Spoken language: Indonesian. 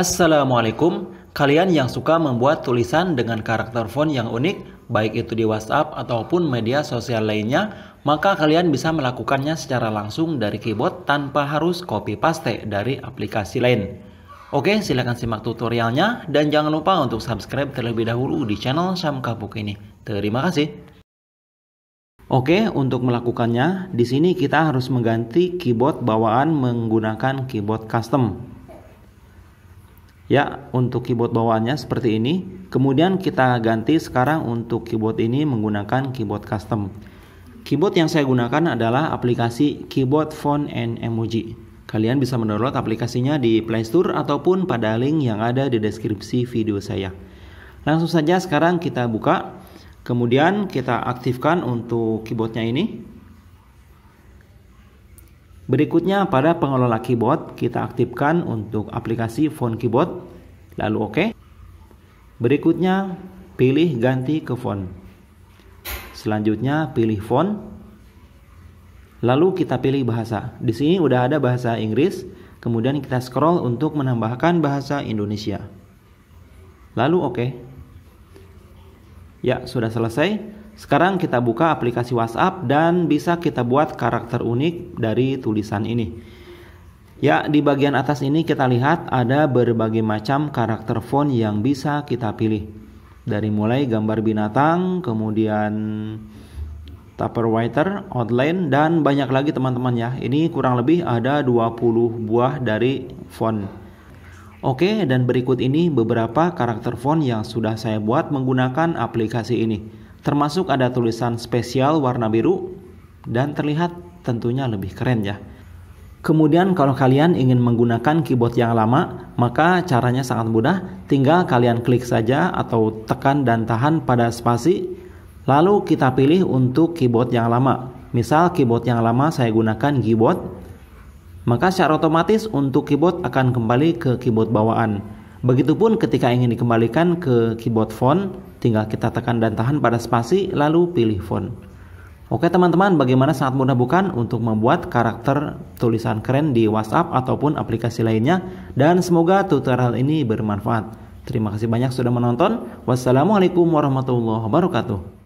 Assalamualaikum, kalian yang suka membuat tulisan dengan karakter font yang unik, baik itu di WhatsApp ataupun media sosial lainnya, maka kalian bisa melakukannya secara langsung dari keyboard tanpa harus copy paste dari aplikasi lain. Oke, silahkan simak tutorialnya dan jangan lupa untuk subscribe terlebih dahulu di channel Sam Kapuk ini. Terima kasih. Oke, untuk melakukannya, di sini kita harus mengganti keyboard bawaan menggunakan keyboard custom ya untuk keyboard bawaannya seperti ini kemudian kita ganti sekarang untuk keyboard ini menggunakan keyboard custom keyboard yang saya gunakan adalah aplikasi keyboard font and emoji kalian bisa mendownload aplikasinya di Play Store ataupun pada link yang ada di deskripsi video saya langsung saja sekarang kita buka kemudian kita aktifkan untuk keyboardnya ini Berikutnya pada pengelola keyboard kita aktifkan untuk aplikasi font keyboard lalu oke. OK. Berikutnya pilih ganti ke font. Selanjutnya pilih font. Lalu kita pilih bahasa. Di sini udah ada bahasa Inggris, kemudian kita scroll untuk menambahkan bahasa Indonesia. Lalu oke. OK. Ya, sudah selesai. Sekarang kita buka aplikasi WhatsApp dan bisa kita buat karakter unik dari tulisan ini. Ya, di bagian atas ini kita lihat ada berbagai macam karakter font yang bisa kita pilih. Dari mulai gambar binatang, kemudian Tupperware, outline, dan banyak lagi teman-teman ya. Ini kurang lebih ada 20 buah dari font. Oke, dan berikut ini beberapa karakter font yang sudah saya buat menggunakan aplikasi ini. Termasuk ada tulisan spesial warna biru dan terlihat tentunya lebih keren ya. Kemudian kalau kalian ingin menggunakan keyboard yang lama, maka caranya sangat mudah. Tinggal kalian klik saja atau tekan dan tahan pada spasi, lalu kita pilih untuk keyboard yang lama. Misal keyboard yang lama saya gunakan keyboard, maka secara otomatis untuk keyboard akan kembali ke keyboard bawaan. Begitupun ketika ingin dikembalikan ke keyboard font, Tinggal kita tekan dan tahan pada spasi lalu pilih font. Oke teman-teman, bagaimana sangat mudah bukan untuk membuat karakter tulisan keren di WhatsApp ataupun aplikasi lainnya dan semoga tutorial ini bermanfaat. Terima kasih banyak sudah menonton. Wassalamualaikum warahmatullahi wabarakatuh.